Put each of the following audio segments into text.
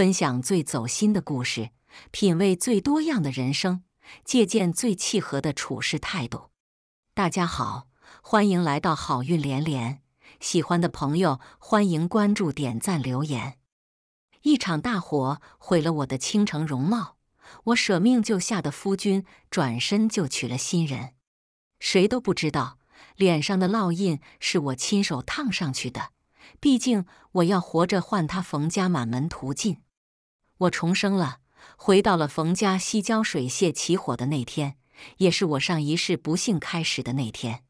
分享最走心的故事，品味最多样的人生，借鉴最契合的处事态度。大家好，欢迎来到好运连连。喜欢的朋友欢迎关注、点赞、留言。一场大火毁了我的倾城容貌，我舍命救下的夫君转身就娶了新人。谁都不知道脸上的烙印是我亲手烫上去的。毕竟我要活着换他冯家满门屠尽。我重生了，回到了冯家西郊水榭起火的那天，也是我上一世不幸开始的那天。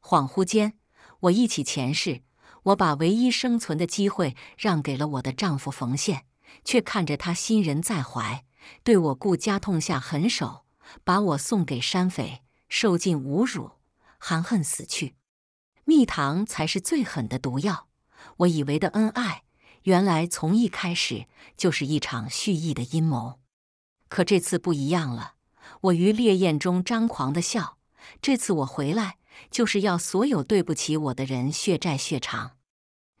恍惚间，我忆起前世，我把唯一生存的机会让给了我的丈夫冯宪，却看着他新人在怀，对我顾家痛下狠手，把我送给山匪，受尽侮辱，含恨死去。蜜糖才是最狠的毒药，我以为的恩爱。原来从一开始就是一场蓄意的阴谋，可这次不一样了。我于烈焰中张狂的笑，这次我回来就是要所有对不起我的人血债血偿。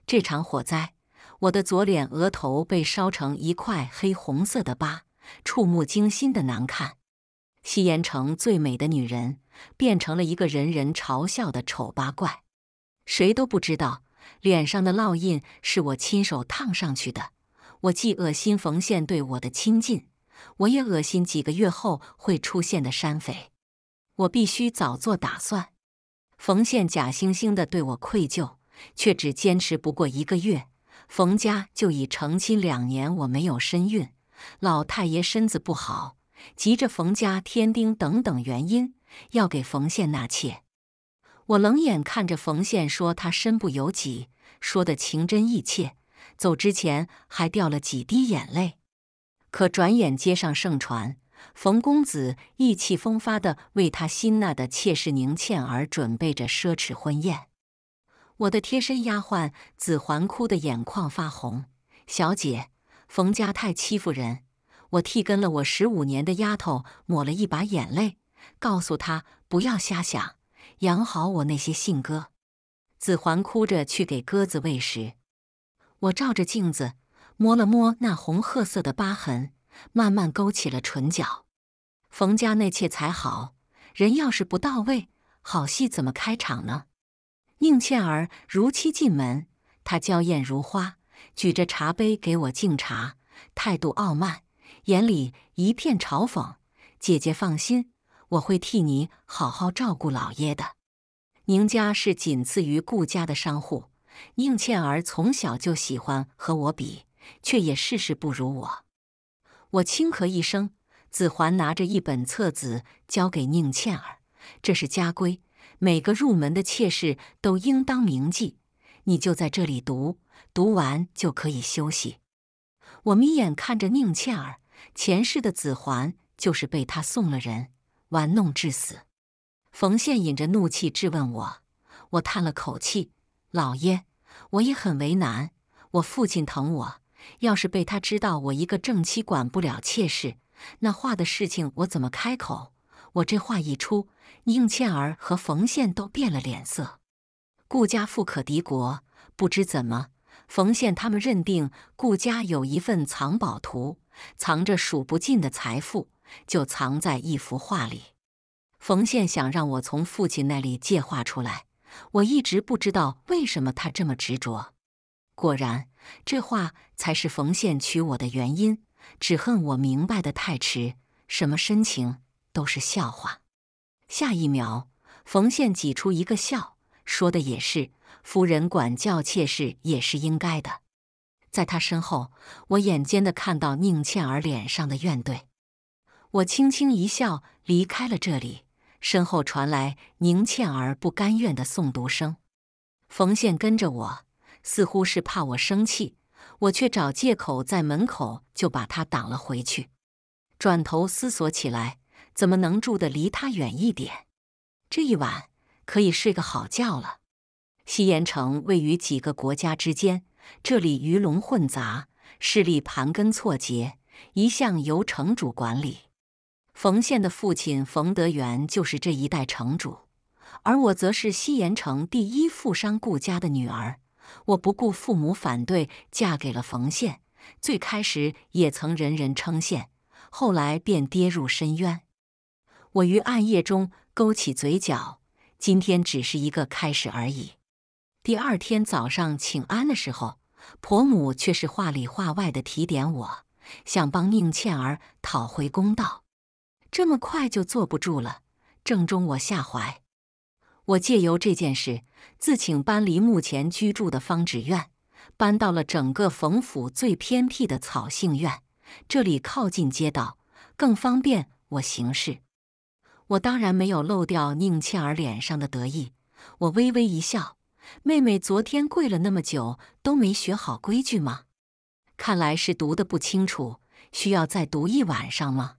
这场火灾，我的左脸额头被烧成一块黑红色的疤，触目惊心的难看。西延城最美的女人变成了一个人人嘲笑的丑八怪，谁都不知道。脸上的烙印是我亲手烫上去的。我既恶心冯宪对我的亲近，我也恶心几个月后会出现的山匪。我必须早做打算。冯宪假惺惺的对我愧疚，却只坚持不过一个月。冯家就已成亲两年，我没有身孕，老太爷身子不好，急着冯家添丁等等原因，要给冯宪纳妾。我冷眼看着冯宪说：“他身不由己。”说的情真意切，走之前还掉了几滴眼泪。可转眼街上盛传，冯公子意气风发地为他新纳的妾室宁倩儿准备着奢侈婚宴。我的贴身丫鬟子环哭得眼眶发红：“小姐，冯家太欺负人！”我替跟了我十五年的丫头抹了一把眼泪，告诉她不要瞎想。养好我那些信鸽，子桓哭着去给鸽子喂食。我照着镜子，摸了摸那红褐色的疤痕，慢慢勾起了唇角。冯家那妾才好，人要是不到位，好戏怎么开场呢？宁倩儿如期进门，她娇艳如花，举着茶杯给我敬茶，态度傲慢，眼里一片嘲讽。姐姐放心。我会替你好好照顾老爷的。宁家是仅次于顾家的商户，宁倩儿从小就喜欢和我比，却也事事不如我。我轻咳一声，子桓拿着一本册子交给宁倩儿：“这是家规，每个入门的妾室都应当铭记。你就在这里读，读完就可以休息。”我眯眼看着宁倩儿，前世的子桓就是被她送了人。玩弄致死，冯宪引着怒气质问我。我叹了口气：“老爷，我也很为难。我父亲疼我，要是被他知道我一个正妻管不了妾室，那话的事情我怎么开口？”我这话一出，宁倩儿和冯宪都变了脸色。顾家富可敌国，不知怎么，冯宪他们认定顾家有一份藏宝图，藏着数不尽的财富。就藏在一幅画里，冯宪想让我从父亲那里借画出来，我一直不知道为什么他这么执着。果然，这画才是冯宪娶我的原因。只恨我明白的太迟，什么深情都是笑话。下一秒，冯宪挤出一个笑，说的也是：“夫人管教妾室也是应该的。”在他身后，我眼尖的看到宁倩儿脸上的怨怼。我轻轻一笑，离开了这里。身后传来宁倩儿不甘愿的诵读声。冯宪跟着我，似乎是怕我生气，我却找借口在门口就把他挡了回去。转头思索起来，怎么能住得离他远一点？这一晚可以睡个好觉了。西岩城位于几个国家之间，这里鱼龙混杂，势力盘根错节，一向由城主管理。冯宪的父亲冯德元就是这一代城主，而我则是西岩城第一富商顾家的女儿。我不顾父母反对，嫁给了冯宪。最开始也曾人人称羡，后来便跌入深渊。我于暗夜中勾起嘴角，今天只是一个开始而已。第二天早上请安的时候，婆母却是话里话外的提点我，想帮宁倩儿讨回公道。这么快就坐不住了，正中我下怀。我借由这件事，自请搬离目前居住的方止院，搬到了整个冯府最偏僻的草姓院。这里靠近街道，更方便我行事。我当然没有漏掉宁倩儿脸上的得意。我微微一笑：“妹妹昨天跪了那么久，都没学好规矩吗？看来是读的不清楚，需要再读一晚上吗？”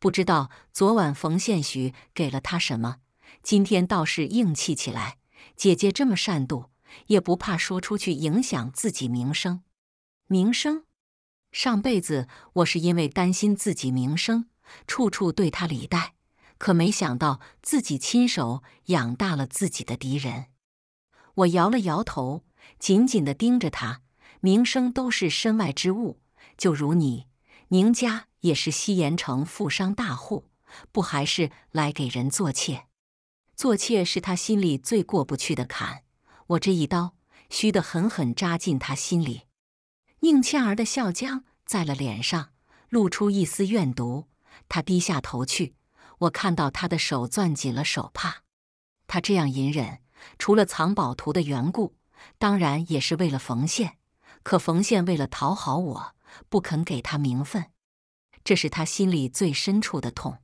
不知道昨晚冯献许给了他什么，今天倒是硬气起来。姐姐这么善妒，也不怕说出去影响自己名声？名声？上辈子我是因为担心自己名声，处处对他礼待，可没想到自己亲手养大了自己的敌人。我摇了摇头，紧紧地盯着他。名声都是身外之物，就如你，宁家。也是西盐城富商大户，不还是来给人做妾？做妾是他心里最过不去的坎。我这一刀虚的狠狠扎进他心里。宁倩儿的笑僵在了脸上，露出一丝怨毒。她低下头去，我看到她的手攥紧了手帕。她这样隐忍，除了藏宝图的缘故，当然也是为了冯宪。可冯宪为了讨好我，不肯给她名分。这是他心里最深处的痛。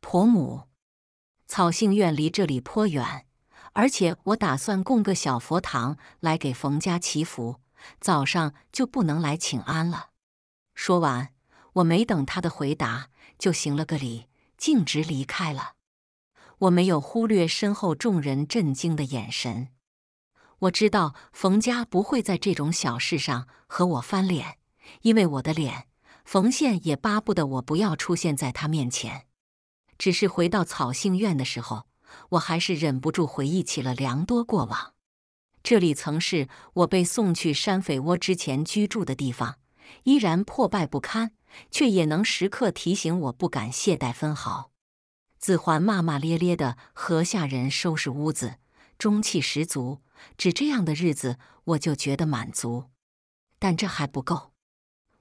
婆母，草姓院离这里颇远，而且我打算供个小佛堂来给冯家祈福，早上就不能来请安了。说完，我没等他的回答，就行了个礼，径直离开了。我没有忽略身后众人震惊的眼神，我知道冯家不会在这种小事上和我翻脸，因为我的脸。冯宪也巴不得我不要出现在他面前。只是回到草杏院的时候，我还是忍不住回忆起了良多过往。这里曾是我被送去山匪窝之前居住的地方，依然破败不堪，却也能时刻提醒我不敢懈怠分毫。子桓骂骂咧咧的和下人收拾屋子，中气十足。只这样的日子，我就觉得满足。但这还不够。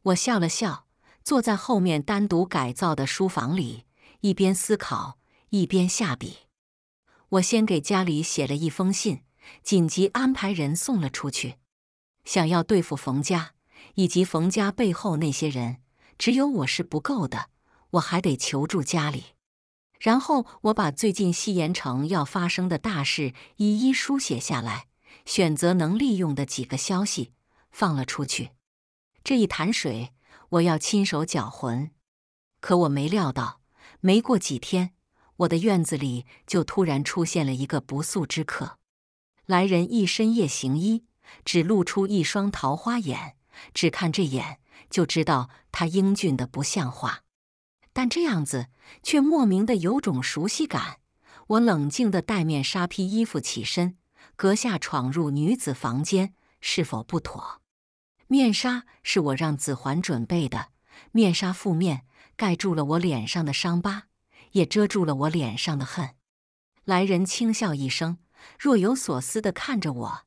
我笑了笑。坐在后面单独改造的书房里，一边思考一边下笔。我先给家里写了一封信，紧急安排人送了出去。想要对付冯家以及冯家背后那些人，只有我是不够的，我还得求助家里。然后我把最近西岩城要发生的大事一一书写下来，选择能利用的几个消息放了出去。这一潭水。我要亲手搅浑，可我没料到，没过几天，我的院子里就突然出现了一个不速之客。来人一身夜行衣，只露出一双桃花眼，只看这眼就知道他英俊的不像话，但这样子却莫名的有种熟悉感。我冷静的戴面纱披衣服起身，阁下闯入女子房间是否不妥？面纱是我让子桓准备的，面纱覆面，盖住了我脸上的伤疤，也遮住了我脸上的恨。来人轻笑一声，若有所思的看着我：“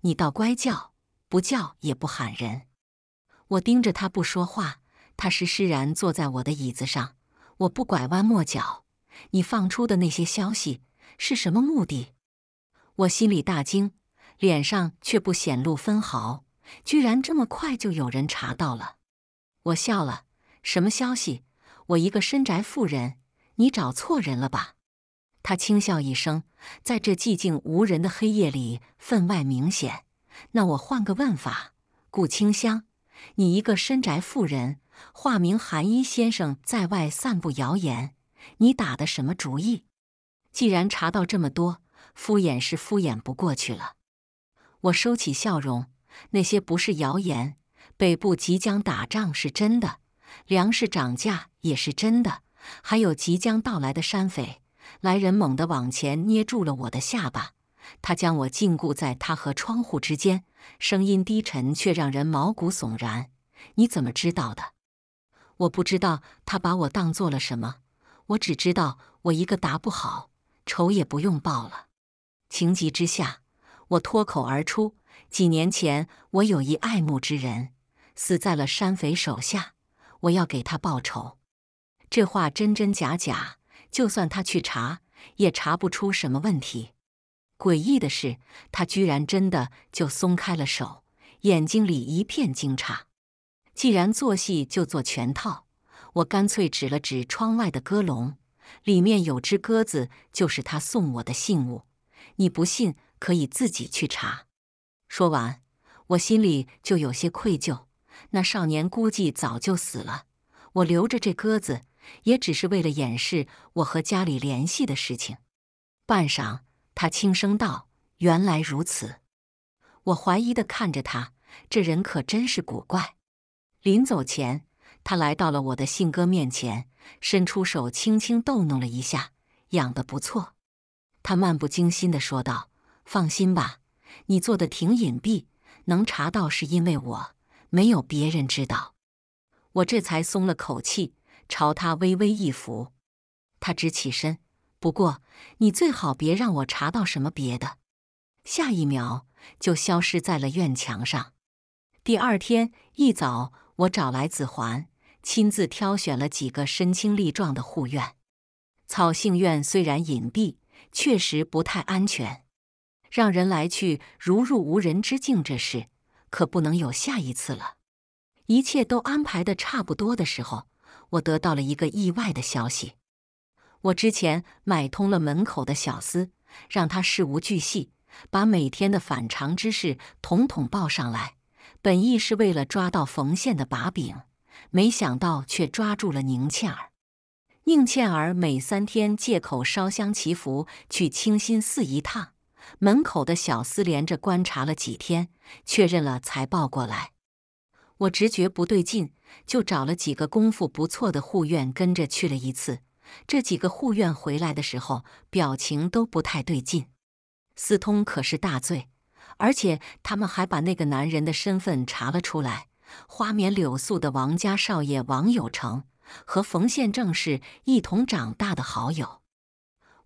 你倒乖，叫不叫也不喊人。”我盯着他不说话。他施施然坐在我的椅子上。我不拐弯抹角，你放出的那些消息是什么目的？我心里大惊，脸上却不显露分毫。居然这么快就有人查到了，我笑了。什么消息？我一个深宅妇人，你找错人了吧？他轻笑一声，在这寂静无人的黑夜里分外明显。那我换个问法，顾清香，你一个深宅妇人，化名寒衣先生在外散布谣言，你打的什么主意？既然查到这么多，敷衍是敷衍不过去了。我收起笑容。那些不是谣言，北部即将打仗是真的，粮食涨价也是真的，还有即将到来的山匪。来人猛地往前捏住了我的下巴，他将我禁锢在他和窗户之间，声音低沉却让人毛骨悚然。你怎么知道的？我不知道。他把我当做了什么？我只知道，我一个答不好，仇也不用报了。情急之下，我脱口而出。几年前，我有一爱慕之人，死在了山匪手下。我要给他报仇。这话真真假假，就算他去查，也查不出什么问题。诡异的是，他居然真的就松开了手，眼睛里一片惊诧。既然做戏就做全套，我干脆指了指窗外的鸽笼，里面有只鸽子，就是他送我的信物。你不信，可以自己去查。说完，我心里就有些愧疚。那少年估计早就死了，我留着这鸽子，也只是为了掩饰我和家里联系的事情。半晌，他轻声道：“原来如此。”我怀疑的看着他，这人可真是古怪。临走前，他来到了我的信鸽面前，伸出手轻轻逗弄了一下，养得不错。他漫不经心的说道：“放心吧。”你做的挺隐蔽，能查到是因为我，没有别人知道。我这才松了口气，朝他微微一福。他直起身，不过你最好别让我查到什么别的。下一秒就消失在了院墙上。第二天一早，我找来子桓，亲自挑选了几个身轻力壮的护院。草杏院虽然隐蔽，确实不太安全。让人来去如入无人之境，这事可不能有下一次了。一切都安排的差不多的时候，我得到了一个意外的消息。我之前买通了门口的小厮，让他事无巨细把每天的反常之事统统报上来，本意是为了抓到冯宪的把柄，没想到却抓住了宁倩儿。宁倩儿每三天借口烧香祈福去清心寺一趟。门口的小厮连着观察了几天，确认了才报过来。我直觉不对劲，就找了几个功夫不错的护院跟着去了一次。这几个护院回来的时候，表情都不太对劲。私通可是大罪，而且他们还把那个男人的身份查了出来——花棉柳素的王家少爷王有成，和冯宪正是一同长大的好友。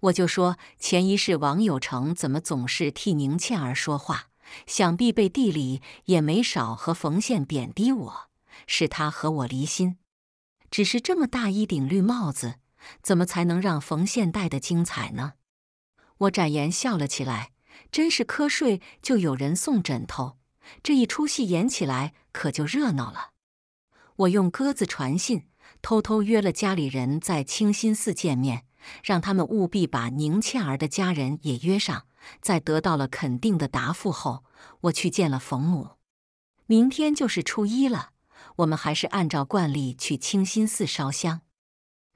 我就说前一世王有成怎么总是替宁倩儿说话，想必背地里也没少和冯宪贬低我，是他和我离心。只是这么大一顶绿帽子，怎么才能让冯宪戴的精彩呢？我展颜笑了起来，真是瞌睡就有人送枕头，这一出戏演起来可就热闹了。我用鸽子传信，偷偷约了家里人在清心寺见面。让他们务必把宁倩儿的家人也约上，在得到了肯定的答复后，我去见了冯母。明天就是初一了，我们还是按照惯例去清心寺烧香。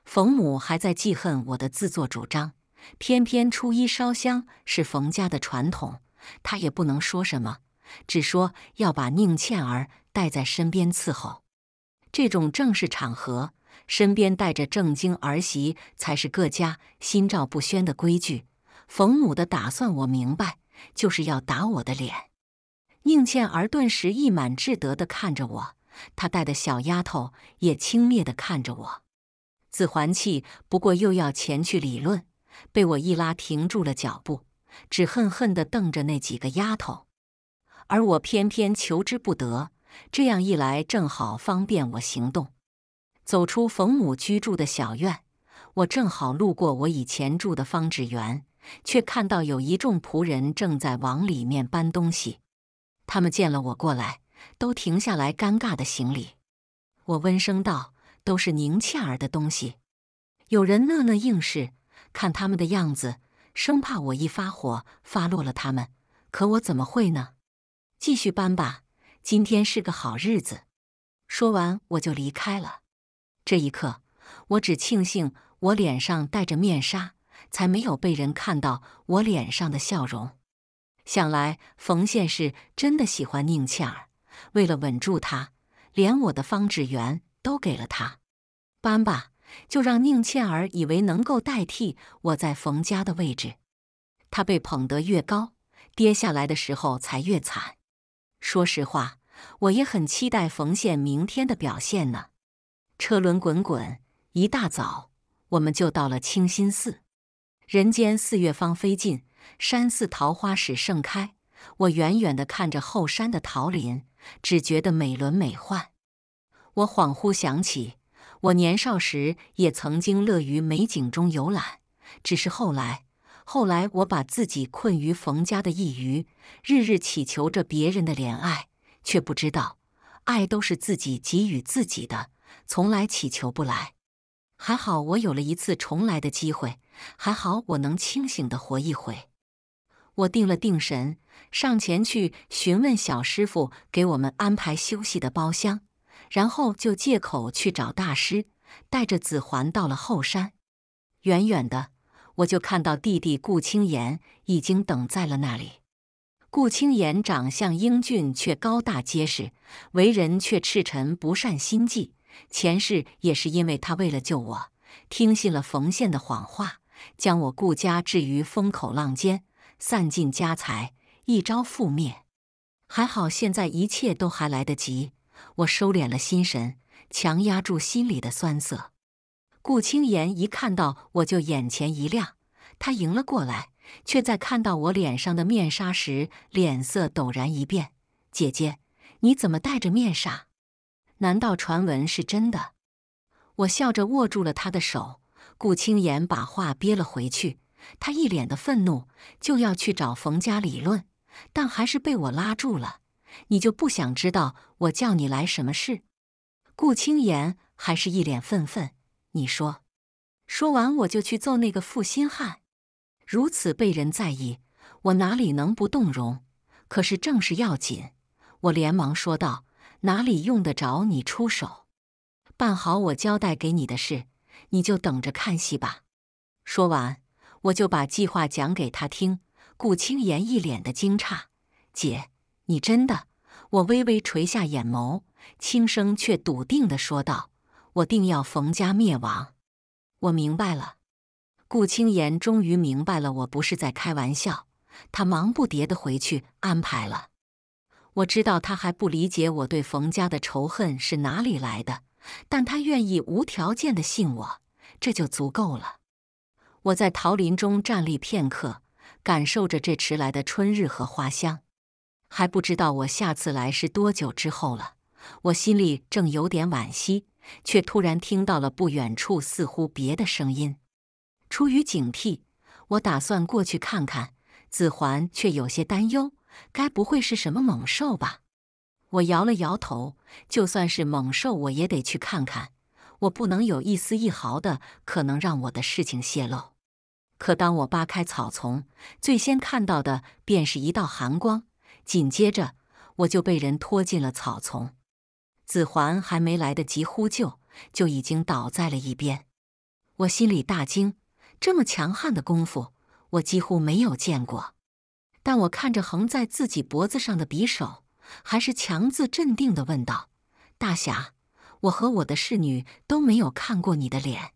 冯母还在记恨我的自作主张，偏偏初一烧香是冯家的传统，他也不能说什么，只说要把宁倩儿带在身边伺候。这种正式场合。身边带着正经儿媳，才是各家心照不宣的规矩。冯母的打算我明白，就是要打我的脸。宁倩儿顿时一满志得的看着我，她带的小丫头也轻蔑的看着我。子桓气不过，又要前去理论，被我一拉停住了脚步，只恨恨的瞪着那几个丫头。而我偏偏求之不得，这样一来正好方便我行动。走出冯母居住的小院，我正好路过我以前住的方纸园，却看到有一众仆人正在往里面搬东西。他们见了我过来，都停下来尴尬的行礼。我温声道：“都是宁倩儿的东西。”有人讷讷应是。看他们的样子，生怕我一发火发落了他们。可我怎么会呢？继续搬吧，今天是个好日子。说完，我就离开了。这一刻，我只庆幸我脸上戴着面纱，才没有被人看到我脸上的笑容。想来冯宪是真的喜欢宁倩儿，为了稳住她，连我的方志远都给了她。搬吧，就让宁倩儿以为能够代替我在冯家的位置。她被捧得越高，跌下来的时候才越惨。说实话，我也很期待冯宪明天的表现呢。车轮滚滚，一大早我们就到了清心寺。人间四月芳菲尽，山寺桃花始盛开。我远远的看着后山的桃林，只觉得美轮美奂。我恍惚想起，我年少时也曾经乐于美景中游览，只是后来，后来我把自己困于冯家的一隅，日日祈求着别人的怜爱，却不知道，爱都是自己给予自己的。从来祈求不来，还好我有了一次重来的机会，还好我能清醒的活一回。我定了定神，上前去询问小师傅给我们安排休息的包厢，然后就借口去找大师，带着子环到了后山。远远的，我就看到弟弟顾青岩已经等在了那里。顾青岩长相英俊，却高大结实，为人却赤诚不善心计。前世也是因为他为了救我，听信了冯宪的谎话，将我顾家置于风口浪尖，散尽家财，一朝覆灭。还好现在一切都还来得及，我收敛了心神，强压住心里的酸涩。顾青言一看到我就眼前一亮，他迎了过来，却在看到我脸上的面纱时，脸色陡然一变：“姐姐，你怎么戴着面纱？”难道传闻是真的？我笑着握住了他的手。顾青言把话憋了回去，他一脸的愤怒，就要去找冯家理论，但还是被我拉住了。你就不想知道我叫你来什么事？顾青言还是一脸愤愤。你说，说完我就去揍那个负心汉。如此被人在意，我哪里能不动容？可是正事要紧，我连忙说道。哪里用得着你出手？办好我交代给你的事，你就等着看戏吧。说完，我就把计划讲给他听。顾青言一脸的惊诧：“姐，你真的？”我微微垂下眼眸，轻声却笃定的说道：“我定要冯家灭亡。”我明白了，顾青言终于明白了我不是在开玩笑。他忙不迭的回去安排了。我知道他还不理解我对冯家的仇恨是哪里来的，但他愿意无条件的信我，这就足够了。我在桃林中站立片刻，感受着这迟来的春日和花香，还不知道我下次来是多久之后了。我心里正有点惋惜，却突然听到了不远处似乎别的声音。出于警惕，我打算过去看看，子桓却有些担忧。该不会是什么猛兽吧？我摇了摇头。就算是猛兽，我也得去看看。我不能有一丝一毫的可能让我的事情泄露。可当我扒开草丛，最先看到的便是一道寒光，紧接着我就被人拖进了草丛。子环还没来得及呼救，就已经倒在了一边。我心里大惊，这么强悍的功夫，我几乎没有见过。但我看着横在自己脖子上的匕首，还是强自镇定地问道：“大侠，我和我的侍女都没有看过你的脸，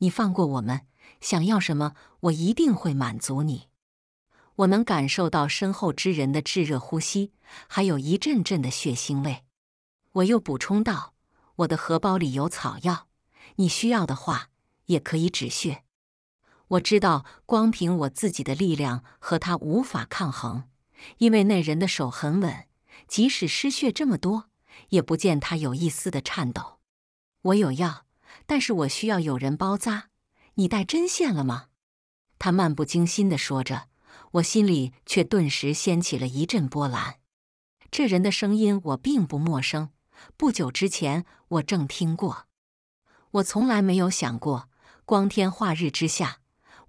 你放过我们，想要什么，我一定会满足你。”我能感受到身后之人的炙热呼吸，还有一阵阵的血腥味。我又补充道：“我的荷包里有草药，你需要的话，也可以止血。”我知道，光凭我自己的力量和他无法抗衡，因为那人的手很稳，即使失血这么多，也不见他有一丝的颤抖。我有药，但是我需要有人包扎。你带针线了吗？他漫不经心地说着，我心里却顿时掀起了一阵波澜。这人的声音我并不陌生，不久之前我正听过。我从来没有想过，光天化日之下。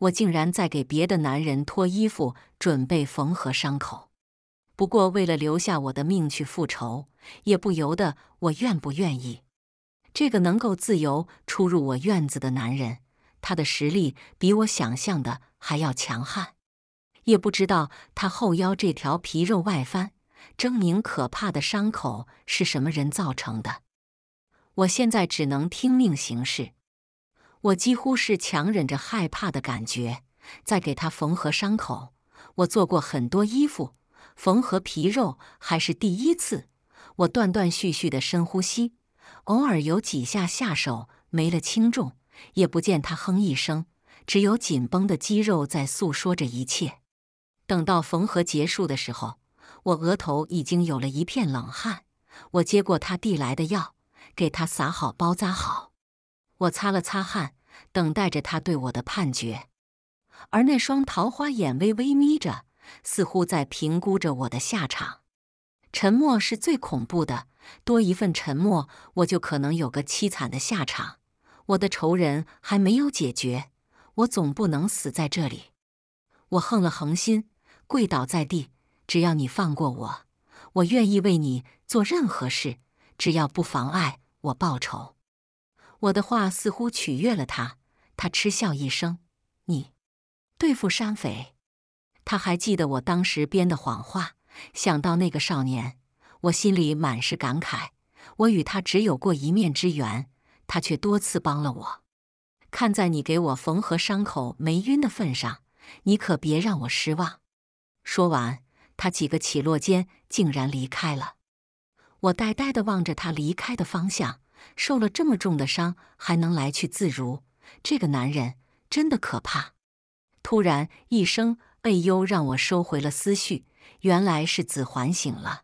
我竟然在给别的男人脱衣服，准备缝合伤口。不过，为了留下我的命去复仇，也不由得我愿不愿意。这个能够自由出入我院子的男人，他的实力比我想象的还要强悍。也不知道他后腰这条皮肉外翻、狰狞可怕的伤口是什么人造成的。我现在只能听命行事。我几乎是强忍着害怕的感觉，在给他缝合伤口。我做过很多衣服，缝合皮肉还是第一次。我断断续续的深呼吸，偶尔有几下下手没了轻重，也不见他哼一声，只有紧绷的肌肉在诉说着一切。等到缝合结束的时候，我额头已经有了一片冷汗。我接过他递来的药，给他撒好包扎好。我擦了擦汗。等待着他对我的判决，而那双桃花眼微微眯着，似乎在评估着我的下场。沉默是最恐怖的，多一份沉默，我就可能有个凄惨的下场。我的仇人还没有解决，我总不能死在这里。我横了横心，跪倒在地：“只要你放过我，我愿意为你做任何事，只要不妨碍我报仇。”我的话似乎取悦了他，他嗤笑一声：“你对付山匪？”他还记得我当时编的谎话，想到那个少年，我心里满是感慨。我与他只有过一面之缘，他却多次帮了我。看在你给我缝合伤口没晕的份上，你可别让我失望。说完，他几个起落间竟然离开了。我呆呆地望着他离开的方向。受了这么重的伤，还能来去自如，这个男人真的可怕。突然一声“哎呦”，让我收回了思绪。原来是子桓醒了。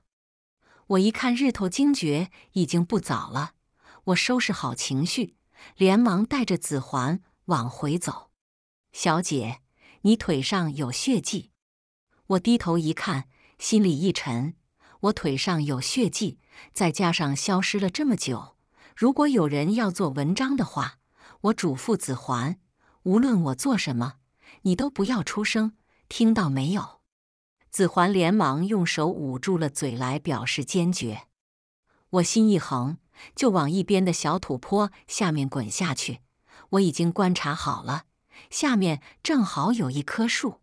我一看日头，惊觉已经不早了。我收拾好情绪，连忙带着子环往回走。小姐，你腿上有血迹。我低头一看，心里一沉。我腿上有血迹，再加上消失了这么久。如果有人要做文章的话，我嘱咐子桓，无论我做什么，你都不要出声，听到没有？子桓连忙用手捂住了嘴来表示坚决。我心一横，就往一边的小土坡下面滚下去。我已经观察好了，下面正好有一棵树。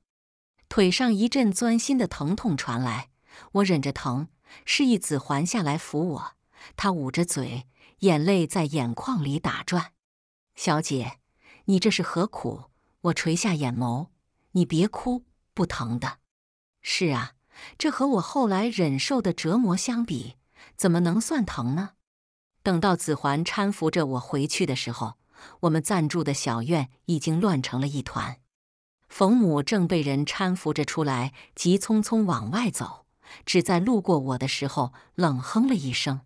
腿上一阵钻心的疼痛传来，我忍着疼，示意子桓下来扶我。他捂着嘴。眼泪在眼眶里打转，小姐，你这是何苦？我垂下眼眸，你别哭，不疼的。是啊，这和我后来忍受的折磨相比，怎么能算疼呢？等到子桓搀扶着我回去的时候，我们暂住的小院已经乱成了一团。冯母正被人搀扶着出来，急匆匆往外走，只在路过我的时候冷哼了一声。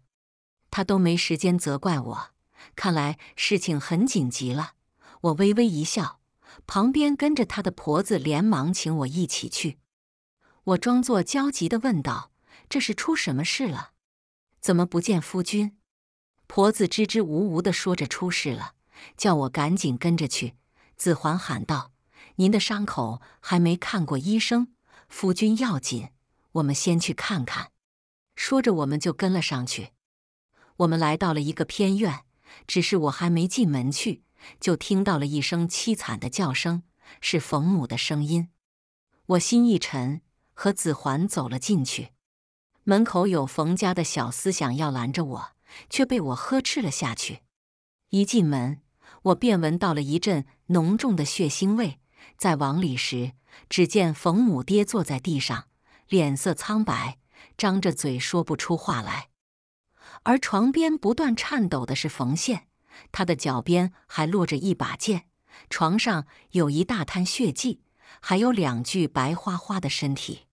他都没时间责怪我，看来事情很紧急了。我微微一笑，旁边跟着他的婆子连忙请我一起去。我装作焦急的问道：“这是出什么事了？怎么不见夫君？”婆子支支吾吾的说着：“出事了，叫我赶紧跟着去。”子桓喊道：“您的伤口还没看过医生，夫君要紧，我们先去看看。”说着，我们就跟了上去。我们来到了一个偏院，只是我还没进门去，就听到了一声凄惨的叫声，是冯母的声音。我心一沉，和子桓走了进去。门口有冯家的小厮想要拦着我，却被我呵斥了下去。一进门，我便闻到了一阵浓重的血腥味。再往里时，只见冯母跌坐在地上，脸色苍白，张着嘴说不出话来。而床边不断颤抖的是缝线，他的脚边还落着一把剑，床上有一大滩血迹，还有两具白花花的身体，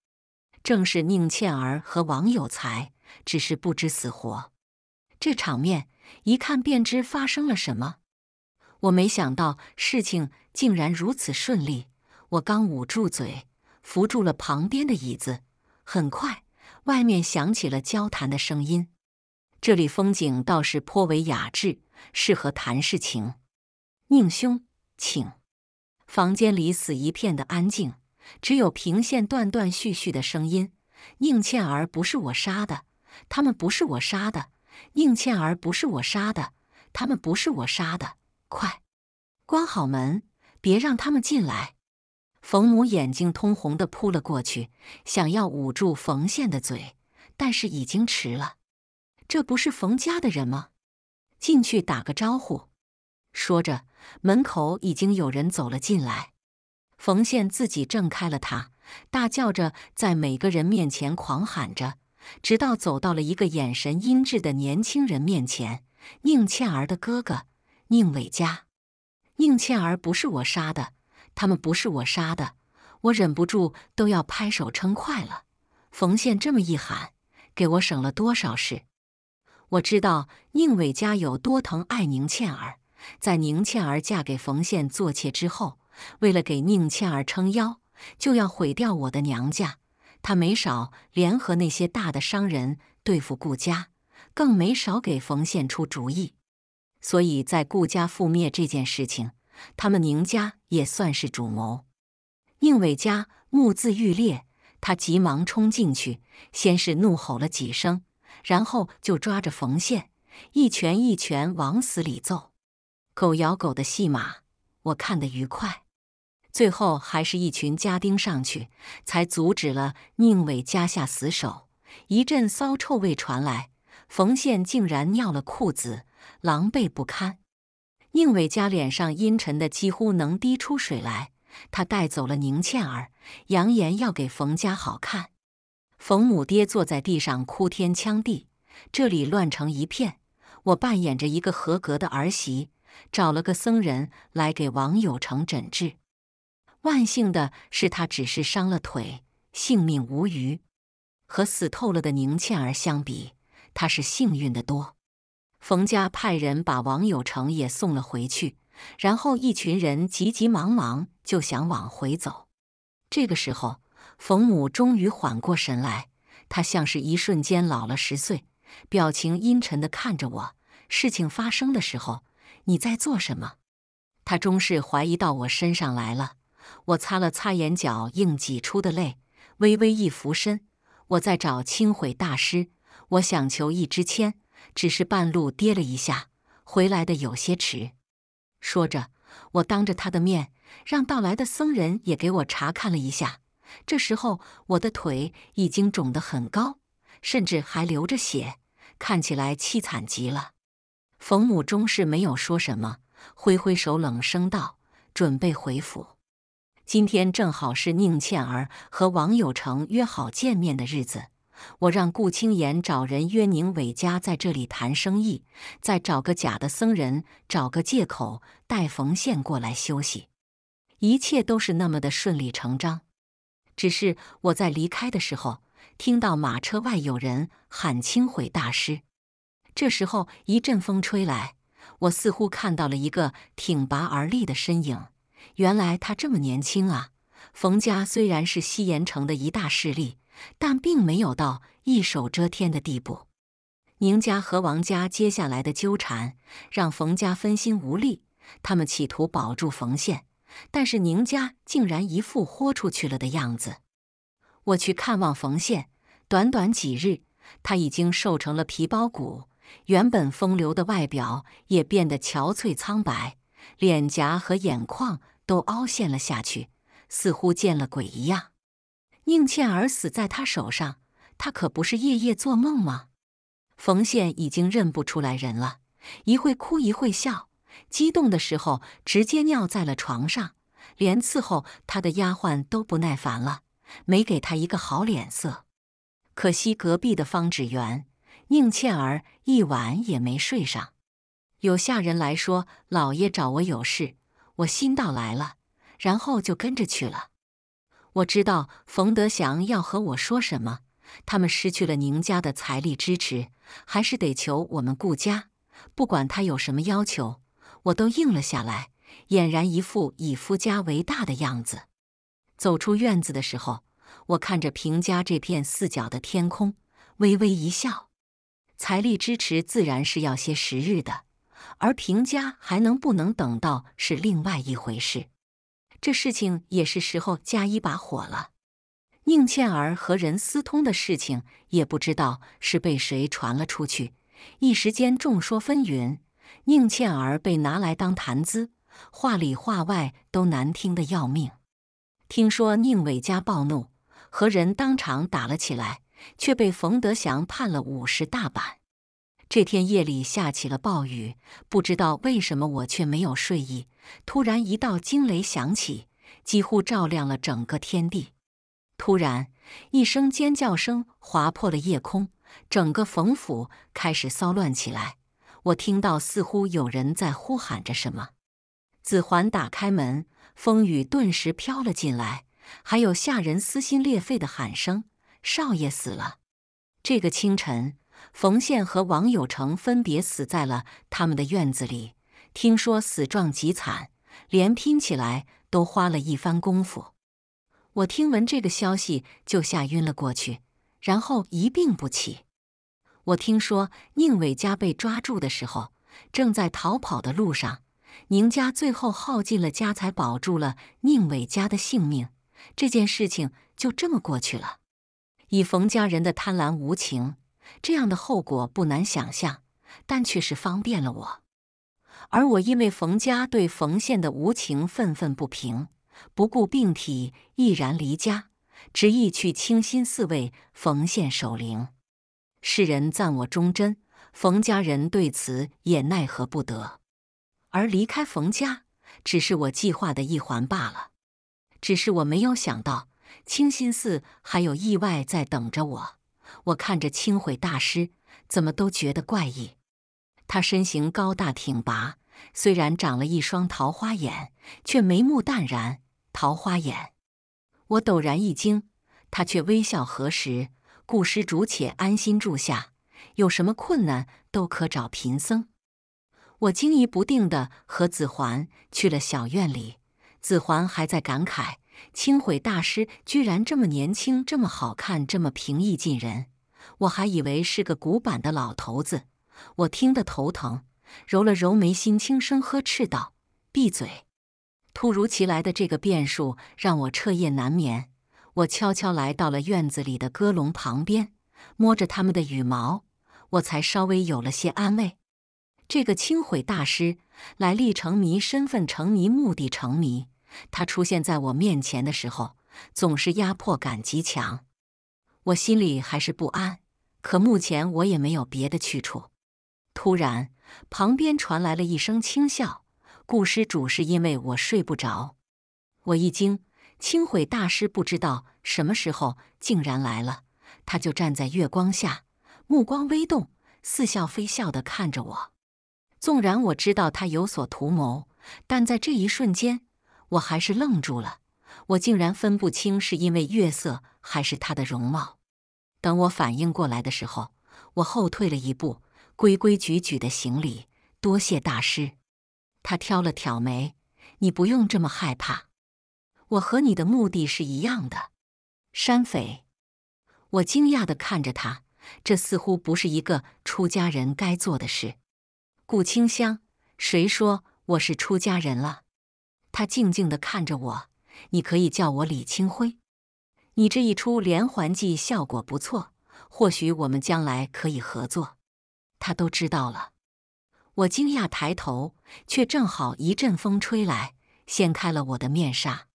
正是宁倩儿和王有才，只是不知死活。这场面一看便知发生了什么。我没想到事情竟然如此顺利，我刚捂住嘴，扶住了旁边的椅子，很快外面响起了交谈的声音。这里风景倒是颇为雅致，适合谈事情。宁兄，请。房间里死一片的安静，只有平线断断续续的声音。宁倩儿不是我杀的，他们不是我杀的。宁倩儿不是我杀的，他们不是我杀的。快关好门，别让他们进来！冯母眼睛通红的扑了过去，想要捂住冯宪的嘴，但是已经迟了。这不是冯家的人吗？进去打个招呼。说着，门口已经有人走了进来。冯宪自己挣开了他，大叫着在每个人面前狂喊着，直到走到了一个眼神阴鸷的年轻人面前——宁倩儿的哥哥宁伟家。宁倩儿不是我杀的，他们不是我杀的，我忍不住都要拍手称快了。冯宪这么一喊，给我省了多少事！我知道宁伟家有多疼爱宁倩儿，在宁倩儿嫁给冯宪做妾之后，为了给宁倩儿撑腰，就要毁掉我的娘家。他没少联合那些大的商人对付顾家，更没少给冯宪出主意。所以在顾家覆灭这件事情，他们宁家也算是主谋。宁伟家目眦欲裂，他急忙冲进去，先是怒吼了几声。然后就抓着冯宪一拳一拳往死里揍，狗咬狗的戏码我看得愉快。最后还是一群家丁上去才阻止了宁伟家下死手。一阵骚臭味传来，冯宪竟然尿了裤子，狼狈不堪。宁伟家脸上阴沉的几乎能滴出水来，他带走了宁倩儿，扬言要给冯家好看。冯母爹坐在地上哭天抢地，这里乱成一片。我扮演着一个合格的儿媳，找了个僧人来给王有成诊治。万幸的是，他只是伤了腿，性命无虞。和死透了的宁倩儿相比，他是幸运的多。冯家派人把王有成也送了回去，然后一群人急急忙忙就想往回走。这个时候。冯母终于缓过神来，她像是一瞬间老了十岁，表情阴沉地看着我。事情发生的时候，你在做什么？她终是怀疑到我身上来了。我擦了擦眼角硬挤出的泪，微微一俯身，我在找清毁大师，我想求一支签，只是半路跌了一下，回来的有些迟。说着，我当着他的面，让到来的僧人也给我查看了一下。这时候，我的腿已经肿得很高，甚至还流着血，看起来凄惨极了。冯母终是没有说什么，挥挥手，冷声道：“准备回府。今天正好是宁倩儿和王有成约好见面的日子，我让顾青岩找人约宁伟家在这里谈生意，再找个假的僧人，找个借口带冯宪过来休息。一切都是那么的顺理成章。”只是我在离开的时候，听到马车外有人喊青毁大师。这时候一阵风吹来，我似乎看到了一个挺拔而立的身影。原来他这么年轻啊！冯家虽然是西盐城的一大势力，但并没有到一手遮天的地步。宁家和王家接下来的纠缠，让冯家分心无力。他们企图保住冯县。但是宁家竟然一副豁出去了的样子。我去看望冯宪，短短几日，他已经瘦成了皮包骨，原本风流的外表也变得憔悴苍白，脸颊和眼眶都凹陷了下去，似乎见了鬼一样。宁倩儿死在他手上，他可不是夜夜做梦吗？冯宪已经认不出来人了，一会哭一会笑。激动的时候直接尿在了床上，连伺候他的丫鬟都不耐烦了，没给他一个好脸色。可惜隔壁的方芷媛、宁倩儿一晚也没睡上。有下人来说：“老爷找我有事，我心到来了。”然后就跟着去了。我知道冯德祥要和我说什么。他们失去了宁家的财力支持，还是得求我们顾家。不管他有什么要求。我都应了下来，俨然一副以夫家为大的样子。走出院子的时候，我看着平家这片四角的天空，微微一笑。财力支持自然是要些时日的，而平家还能不能等到是另外一回事。这事情也是时候加一把火了。宁倩儿和人私通的事情，也不知道是被谁传了出去，一时间众说纷纭。宁倩儿被拿来当谈资，话里话外都难听的要命。听说宁伟家暴怒，和人当场打了起来，却被冯德祥判了五十大板。这天夜里下起了暴雨，不知道为什么我却没有睡意。突然，一道惊雷响起，几乎照亮了整个天地。突然，一声尖叫声划破了夜空，整个冯府开始骚乱起来。我听到似乎有人在呼喊着什么。子桓打开门，风雨顿时飘了进来，还有下人撕心裂肺的喊声：“少爷死了！”这个清晨，冯宪和王有成分别死在了他们的院子里。听说死状极惨，连拼起来都花了一番功夫。我听闻这个消息就吓晕了过去，然后一病不起。我听说宁伟家被抓住的时候，正在逃跑的路上。宁家最后耗尽了家财，保住了宁伟家的性命。这件事情就这么过去了。以冯家人的贪婪无情，这样的后果不难想象，但却是方便了我。而我因为冯家对冯宪的无情愤愤不平，不顾病体，毅然离家，执意去清心寺为冯宪守灵。世人赞我忠贞，冯家人对此也奈何不得。而离开冯家，只是我计划的一环罢了。只是我没有想到，清心寺还有意外在等着我。我看着清悔大师，怎么都觉得怪异。他身形高大挺拔，虽然长了一双桃花眼，却眉目淡然。桃花眼，我陡然一惊，他却微笑，合十，故施主且安心住下，有什么困难都可找贫僧。我惊疑不定的和子桓去了小院里，子桓还在感慨：清悔大师居然这么年轻，这么好看，这么平易近人，我还以为是个古板的老头子。我听得头疼，揉了揉眉心，轻声呵斥道：“闭嘴！”突如其来的这个变数让我彻夜难眠。我悄悄来到了院子里的鸽笼旁边，摸着它们的羽毛，我才稍微有了些安慰。这个清毁大师来历成谜，身份成谜，目的成谜。他出现在我面前的时候，总是压迫感极强。我心里还是不安，可目前我也没有别的去处。突然，旁边传来了一声轻笑：“顾施主是因为我睡不着。”我一惊，清毁大师不知道。什么时候竟然来了？他就站在月光下，目光微动，似笑非笑地看着我。纵然我知道他有所图谋，但在这一瞬间，我还是愣住了。我竟然分不清是因为月色还是他的容貌。等我反应过来的时候，我后退了一步，规规矩矩的行礼，多谢大师。他挑了挑眉：“你不用这么害怕，我和你的目的是一样的。”山匪，我惊讶的看着他，这似乎不是一个出家人该做的事。顾清香，谁说我是出家人了？他静静的看着我，你可以叫我李清辉。你这一出连环计效果不错，或许我们将来可以合作。他都知道了。我惊讶抬头，却正好一阵风吹来，掀开了我的面纱。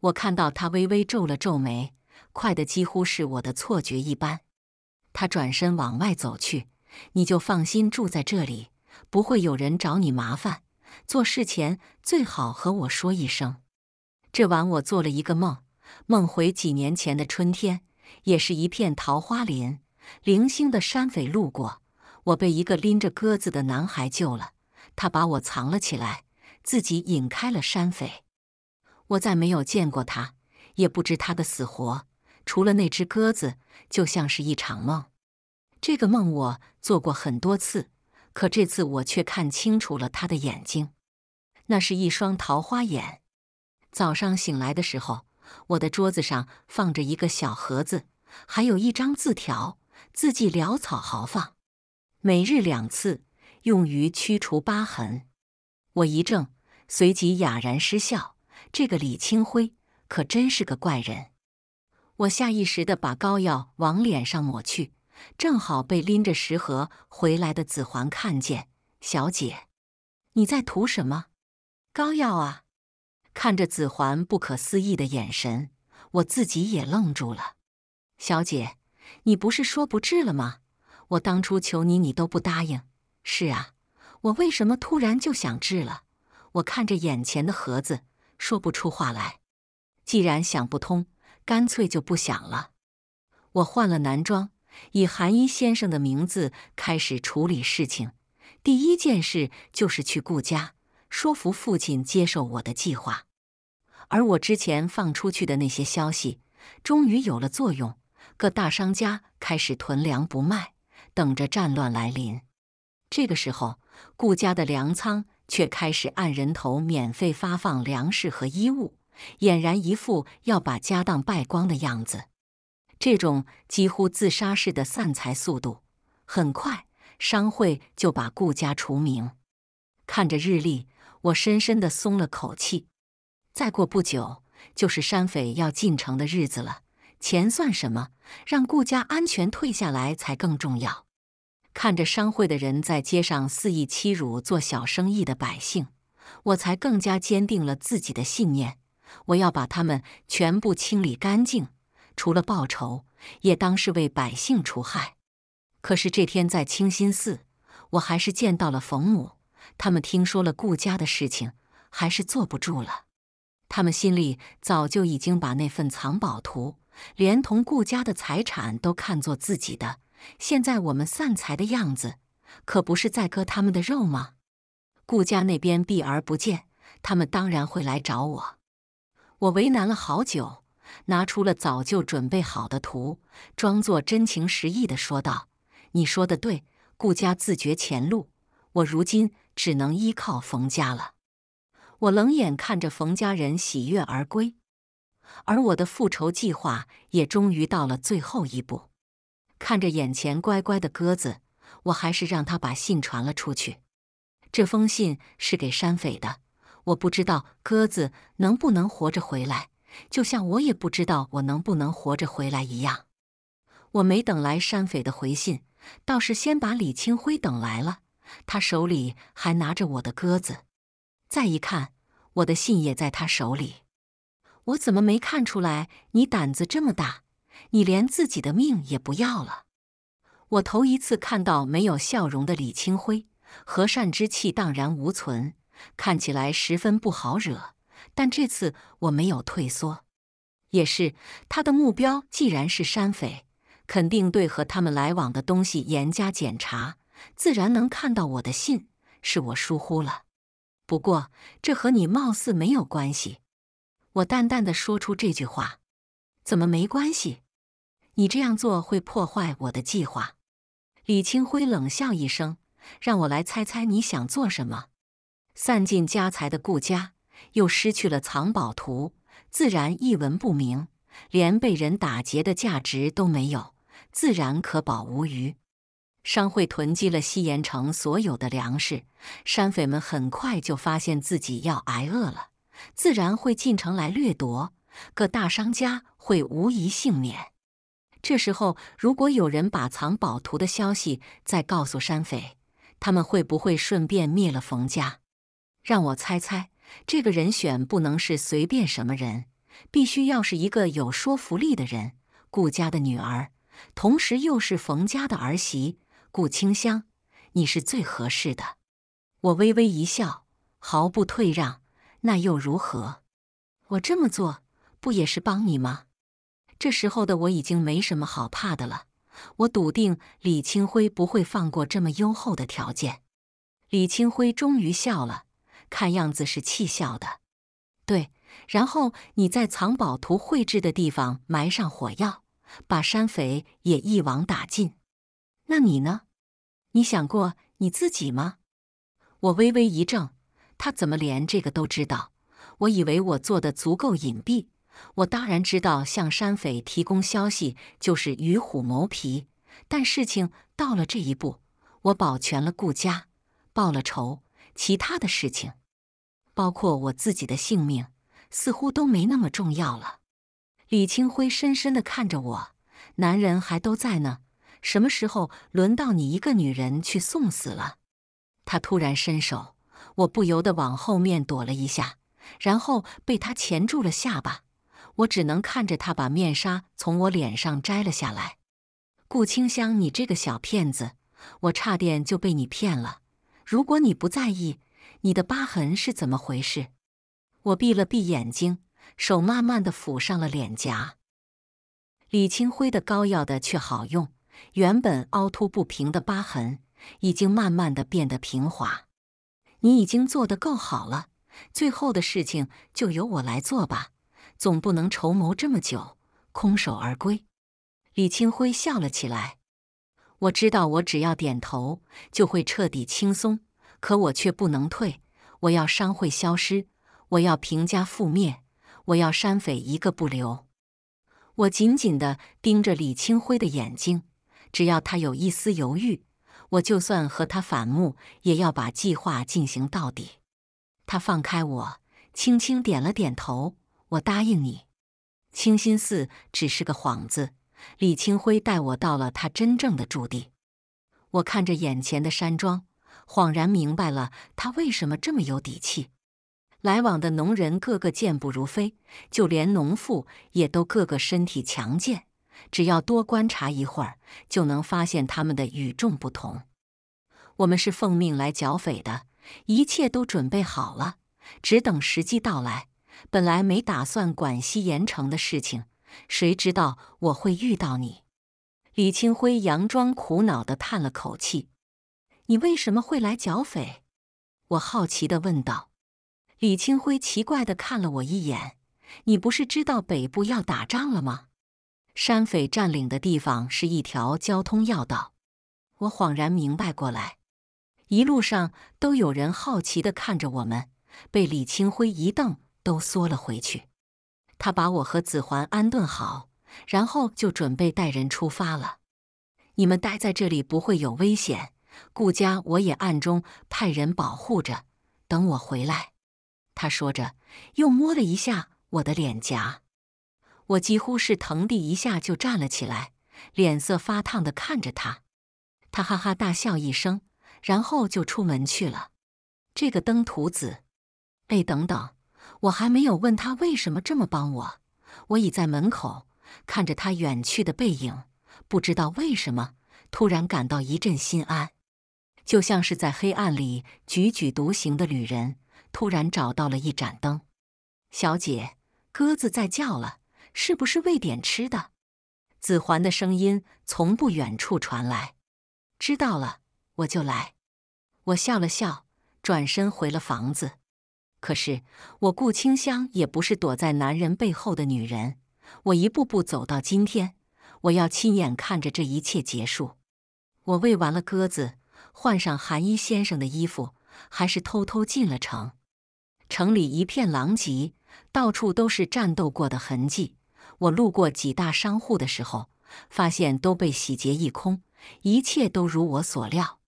我看到他微微皱了皱眉。快的几乎是我的错觉一般，他转身往外走去。你就放心住在这里，不会有人找你麻烦。做事前最好和我说一声。这晚我做了一个梦，梦回几年前的春天，也是一片桃花林。零星的山匪路过，我被一个拎着鸽子的男孩救了，他把我藏了起来，自己引开了山匪。我再没有见过他，也不知他的死活。除了那只鸽子，就像是一场梦。这个梦我做过很多次，可这次我却看清楚了他的眼睛，那是一双桃花眼。早上醒来的时候，我的桌子上放着一个小盒子，还有一张字条，字迹潦草豪放。每日两次，用于驱除疤痕。我一怔，随即哑然失笑。这个李清辉可真是个怪人。我下意识地把膏药往脸上抹去，正好被拎着食盒回来的子环看见。小姐，你在涂什么膏药啊？看着子环不可思议的眼神，我自己也愣住了。小姐，你不是说不治了吗？我当初求你，你都不答应。是啊，我为什么突然就想治了？我看着眼前的盒子，说不出话来。既然想不通。干脆就不想了。我换了男装，以韩一先生的名字开始处理事情。第一件事就是去顾家，说服父亲接受我的计划。而我之前放出去的那些消息，终于有了作用。各大商家开始囤粮不卖，等着战乱来临。这个时候，顾家的粮仓却开始按人头免费发放粮食和衣物。俨然一副要把家当败光的样子，这种几乎自杀式的散财速度很快，商会就把顾家除名。看着日历，我深深地松了口气。再过不久就是山匪要进城的日子了，钱算什么？让顾家安全退下来才更重要。看着商会的人在街上肆意欺辱做小生意的百姓，我才更加坚定了自己的信念。我要把他们全部清理干净，除了报仇，也当是为百姓除害。可是这天在清心寺，我还是见到了冯母。他们听说了顾家的事情，还是坐不住了。他们心里早就已经把那份藏宝图，连同顾家的财产都看作自己的。现在我们散财的样子，可不是在割他们的肉吗？顾家那边避而不见，他们当然会来找我。我为难了好久，拿出了早就准备好的图，装作真情实意的说道：“你说的对，顾家自绝前路，我如今只能依靠冯家了。”我冷眼看着冯家人喜悦而归，而我的复仇计划也终于到了最后一步。看着眼前乖乖的鸽子，我还是让他把信传了出去。这封信是给山匪的。我不知道鸽子能不能活着回来，就像我也不知道我能不能活着回来一样。我没等来山匪的回信，倒是先把李清辉等来了。他手里还拿着我的鸽子，再一看，我的信也在他手里。我怎么没看出来？你胆子这么大，你连自己的命也不要了？我头一次看到没有笑容的李清辉，和善之气荡然无存。看起来十分不好惹，但这次我没有退缩。也是，他的目标既然是山匪，肯定对和他们来往的东西严加检查，自然能看到我的信。是我疏忽了。不过这和你貌似没有关系。我淡淡的说出这句话。怎么没关系？你这样做会破坏我的计划。李清辉冷笑一声，让我来猜猜你想做什么。散尽家财的顾家，又失去了藏宝图，自然一文不名，连被人打劫的价值都没有，自然可保无虞。商会囤积了西盐城所有的粮食，山匪们很快就发现自己要挨饿了，自然会进城来掠夺。各大商家会无一幸免。这时候，如果有人把藏宝图的消息再告诉山匪，他们会不会顺便灭了冯家？让我猜猜，这个人选不能是随便什么人，必须要是一个有说服力的人。顾家的女儿，同时又是冯家的儿媳，顾清香，你是最合适的。我微微一笑，毫不退让。那又如何？我这么做不也是帮你吗？这时候的我已经没什么好怕的了。我笃定李清辉不会放过这么优厚的条件。李清辉终于笑了。看样子是气笑的，对。然后你在藏宝图绘制的地方埋上火药，把山匪也一网打尽。那你呢？你想过你自己吗？我微微一怔，他怎么连这个都知道？我以为我做的足够隐蔽。我当然知道，向山匪提供消息就是与虎谋皮。但事情到了这一步，我保全了顾家，报了仇，其他的事情。包括我自己的性命，似乎都没那么重要了。李清辉深深地看着我，男人还都在呢，什么时候轮到你一个女人去送死了？他突然伸手，我不由得往后面躲了一下，然后被他钳住了下巴。我只能看着他把面纱从我脸上摘了下来。顾清香，你这个小骗子，我差点就被你骗了。如果你不在意。你的疤痕是怎么回事？我闭了闭眼睛，手慢慢的抚上了脸颊。李清辉的膏药的却好用，原本凹凸不平的疤痕已经慢慢的变得平滑。你已经做得够好了，最后的事情就由我来做吧，总不能筹谋这么久，空手而归。李清辉笑了起来，我知道，我只要点头，就会彻底轻松。可我却不能退，我要商会消失，我要平家覆灭，我要山匪一个不留。我紧紧地盯着李清辉的眼睛，只要他有一丝犹豫，我就算和他反目，也要把计划进行到底。他放开我，轻轻点了点头，我答应你。清心寺只是个幌子，李清辉带我到了他真正的驻地。我看着眼前的山庄。恍然明白了，他为什么这么有底气。来往的农人个个健步如飞，就连农妇也都个个身体强健。只要多观察一会儿，就能发现他们的与众不同。我们是奉命来剿匪的，一切都准备好了，只等时机到来。本来没打算管西盐城的事情，谁知道我会遇到你。李清辉佯装苦恼地叹了口气。你为什么会来剿匪？我好奇地问道。李清辉奇怪地看了我一眼：“你不是知道北部要打仗了吗？”山匪占领的地方是一条交通要道。我恍然明白过来。一路上都有人好奇地看着我们，被李清辉一瞪，都缩了回去。他把我和子桓安顿好，然后就准备带人出发了。你们待在这里不会有危险。顾家，我也暗中派人保护着。等我回来，他说着，又摸了一下我的脸颊。我几乎是疼地一下就站了起来，脸色发烫地看着他。他哈哈大笑一声，然后就出门去了。这个登徒子！哎，等等，我还没有问他为什么这么帮我。我倚在门口，看着他远去的背影，不知道为什么，突然感到一阵心安。就像是在黑暗里踽踽独行的旅人，突然找到了一盏灯。小姐，鸽子在叫了，是不是喂点吃的？子桓的声音从不远处传来。知道了，我就来。我笑了笑，转身回了房子。可是我顾清香也不是躲在男人背后的女人，我一步步走到今天，我要亲眼看着这一切结束。我喂完了鸽子。换上韩一先生的衣服，还是偷偷进了城。城里一片狼藉，到处都是战斗过的痕迹。我路过几大商户的时候，发现都被洗劫一空。一切都如我所料。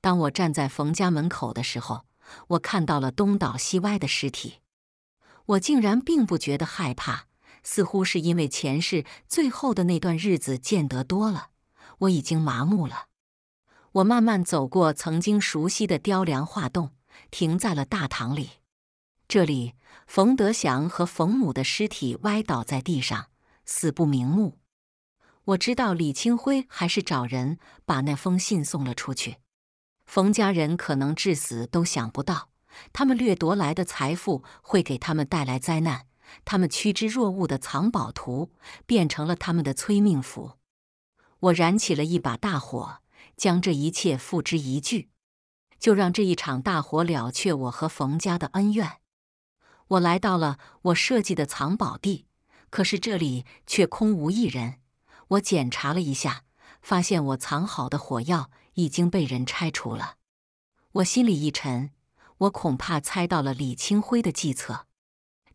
当我站在冯家门口的时候，我看到了东倒西歪的尸体。我竟然并不觉得害怕，似乎是因为前世最后的那段日子见得多了，我已经麻木了。我慢慢走过曾经熟悉的雕梁画栋，停在了大堂里。这里，冯德祥和冯母的尸体歪倒在地上，死不瞑目。我知道李清辉还是找人把那封信送了出去。冯家人可能至死都想不到，他们掠夺来的财富会给他们带来灾难。他们趋之若鹜的藏宝图变成了他们的催命符。我燃起了一把大火。将这一切付之一炬，就让这一场大火了却我和冯家的恩怨。我来到了我设计的藏宝地，可是这里却空无一人。我检查了一下，发现我藏好的火药已经被人拆除了。我心里一沉，我恐怕猜到了李清辉的计策。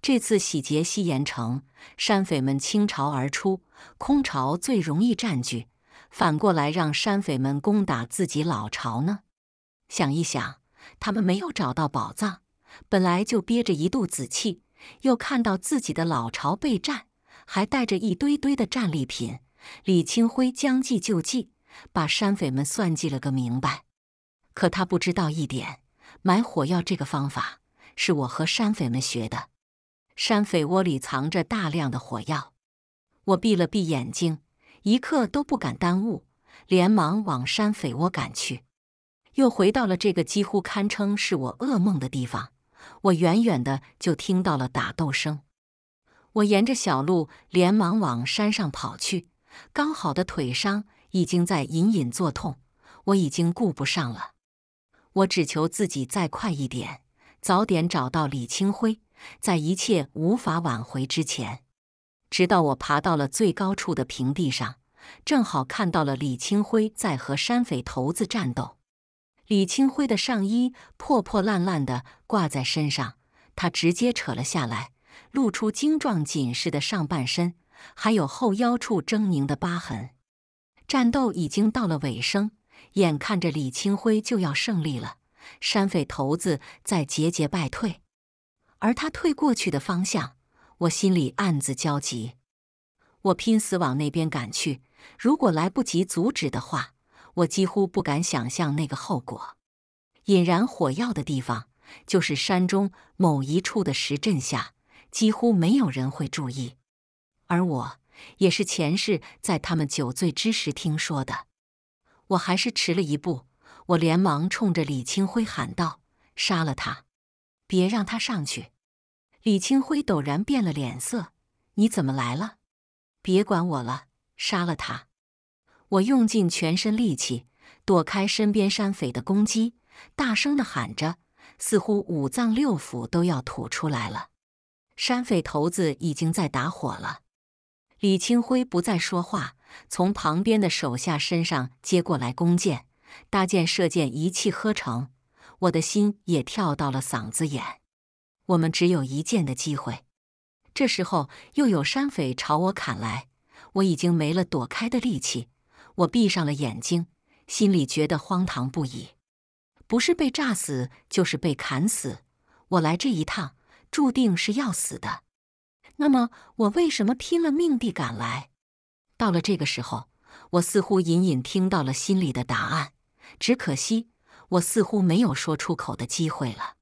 这次洗劫西岩城，山匪们倾巢而出，空巢最容易占据。反过来让山匪们攻打自己老巢呢？想一想，他们没有找到宝藏，本来就憋着一肚子气，又看到自己的老巢被占，还带着一堆堆的战利品。李清辉将计就计，把山匪们算计了个明白。可他不知道一点，买火药这个方法是我和山匪们学的，山匪窝里藏着大量的火药。我闭了闭眼睛。一刻都不敢耽误，连忙往山匪窝赶去。又回到了这个几乎堪称是我噩梦的地方。我远远的就听到了打斗声，我沿着小路连忙往山上跑去。刚好的腿伤已经在隐隐作痛，我已经顾不上了。我只求自己再快一点，早点找到李清辉，在一切无法挽回之前。直到我爬到了最高处的平地上，正好看到了李清辉在和山匪头子战斗。李清辉的上衣破破烂烂的挂在身上，他直接扯了下来，露出精壮紧实的上半身，还有后腰处狰狞的疤痕。战斗已经到了尾声，眼看着李清辉就要胜利了，山匪头子在节节败退，而他退过去的方向。我心里暗自焦急，我拼死往那边赶去。如果来不及阻止的话，我几乎不敢想象那个后果。引燃火药的地方就是山中某一处的石阵下，几乎没有人会注意。而我也是前世在他们酒醉之时听说的，我还是迟了一步。我连忙冲着李清辉喊道：“杀了他，别让他上去！”李清辉陡然变了脸色：“你怎么来了？别管我了，杀了他！”我用尽全身力气躲开身边山匪的攻击，大声的喊着，似乎五脏六腑都要吐出来了。山匪头子已经在打火了。李清辉不再说话，从旁边的手下身上接过来弓箭，搭箭射箭一气呵成。我的心也跳到了嗓子眼。我们只有一剑的机会。这时候，又有山匪朝我砍来，我已经没了躲开的力气。我闭上了眼睛，心里觉得荒唐不已：不是被炸死，就是被砍死。我来这一趟，注定是要死的。那么，我为什么拼了命地赶来？到了这个时候，我似乎隐隐听到了心里的答案，只可惜，我似乎没有说出口的机会了。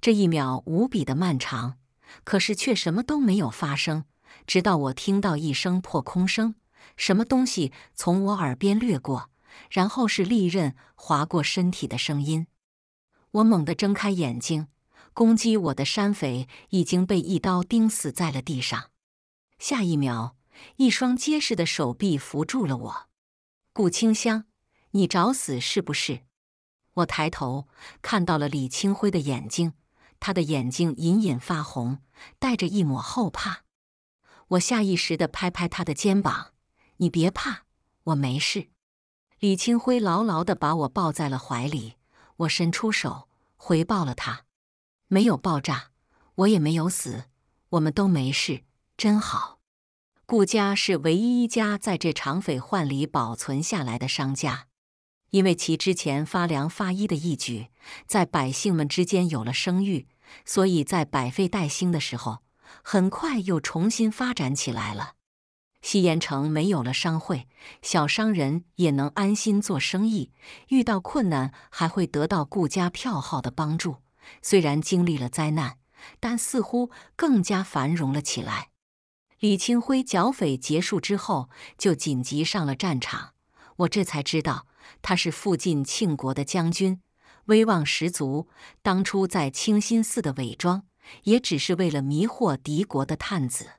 这一秒无比的漫长，可是却什么都没有发生。直到我听到一声破空声，什么东西从我耳边掠过，然后是利刃划过身体的声音。我猛地睁开眼睛，攻击我的山匪已经被一刀钉死在了地上。下一秒，一双结实的手臂扶住了我。顾清香，你找死是不是？我抬头看到了李清辉的眼睛。他的眼睛隐隐发红，带着一抹后怕。我下意识地拍拍他的肩膀：“你别怕，我没事。”李清辉牢牢地把我抱在了怀里，我伸出手回报了他：“没有爆炸，我也没有死，我们都没事，真好。”顾家是唯一一家在这场匪患里保存下来的商家。因为其之前发粮发衣的义举，在百姓们之间有了声誉，所以在百废待兴的时候，很快又重新发展起来了。西盐城没有了商会，小商人也能安心做生意，遇到困难还会得到顾家票号的帮助。虽然经历了灾难，但似乎更加繁荣了起来。李清辉剿匪结束之后，就紧急上了战场。我这才知道。他是附近庆国的将军，威望十足。当初在清心寺的伪装，也只是为了迷惑敌国的探子。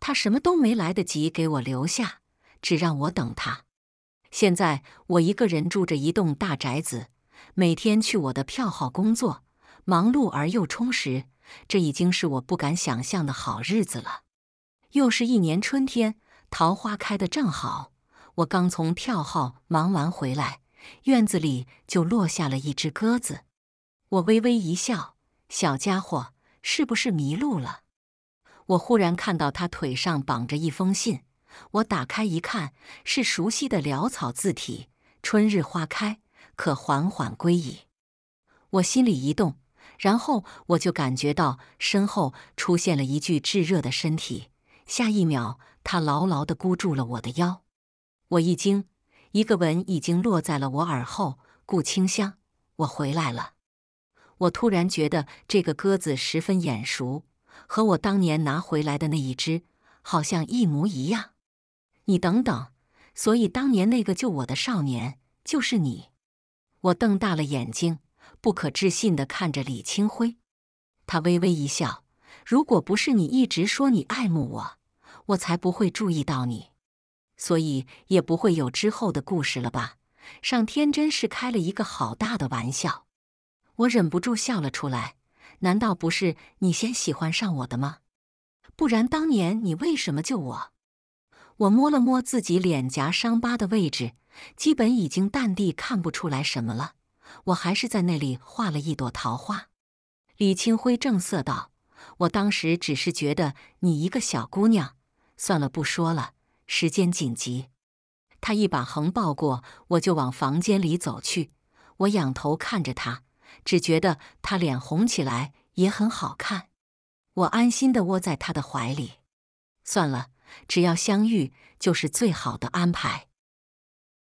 他什么都没来得及给我留下，只让我等他。现在我一个人住着一栋大宅子，每天去我的票号工作，忙碌而又充实。这已经是我不敢想象的好日子了。又是一年春天，桃花开得正好。我刚从票号忙完回来，院子里就落下了一只鸽子。我微微一笑：“小家伙，是不是迷路了？”我忽然看到他腿上绑着一封信，我打开一看，是熟悉的潦草字体：“春日花开，可缓缓归矣。”我心里一动，然后我就感觉到身后出现了一具炙热的身体，下一秒，他牢牢的箍住了我的腰。我一惊，一个吻已经落在了我耳后。顾清香，我回来了。我突然觉得这个鸽子十分眼熟，和我当年拿回来的那一只好像一模一样。你等等，所以当年那个救我的少年就是你。我瞪大了眼睛，不可置信地看着李清辉。他微微一笑：“如果不是你一直说你爱慕我，我才不会注意到你。”所以也不会有之后的故事了吧？上天真是开了一个好大的玩笑，我忍不住笑了出来。难道不是你先喜欢上我的吗？不然当年你为什么救我？我摸了摸自己脸颊伤疤的位置，基本已经淡地看不出来什么了。我还是在那里画了一朵桃花。李清辉正色道：“我当时只是觉得你一个小姑娘，算了，不说了。”时间紧急，他一把横抱过我，就往房间里走去。我仰头看着他，只觉得他脸红起来也很好看。我安心的窝在他的怀里。算了，只要相遇就是最好的安排。